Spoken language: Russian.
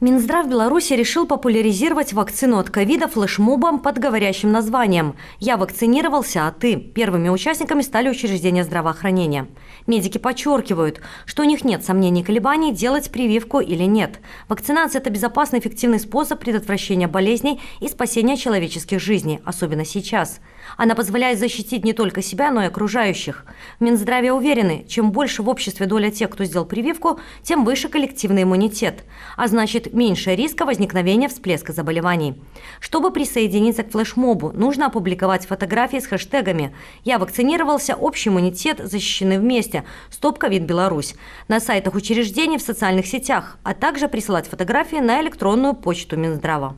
Минздрав Беларуси решил популяризировать вакцину от ковида флешмобом под говорящим названием «Я вакцинировался, а ты». Первыми участниками стали учреждения здравоохранения. Медики подчеркивают, что у них нет сомнений и колебаний, делать прививку или нет. Вакцинация – это безопасный эффективный способ предотвращения болезней и спасения человеческих жизней, особенно сейчас – она позволяет защитить не только себя, но и окружающих. В Минздраве уверены, чем больше в обществе доля тех, кто сделал прививку, тем выше коллективный иммунитет, а значит меньше риска возникновения всплеска заболеваний. Чтобы присоединиться к флешмобу, нужно опубликовать фотографии с хэштегами «Я вакцинировался, общий иммунитет, защищены вместе», «Стоп ковид Беларусь», на сайтах учреждений в социальных сетях, а также присылать фотографии на электронную почту Минздрава.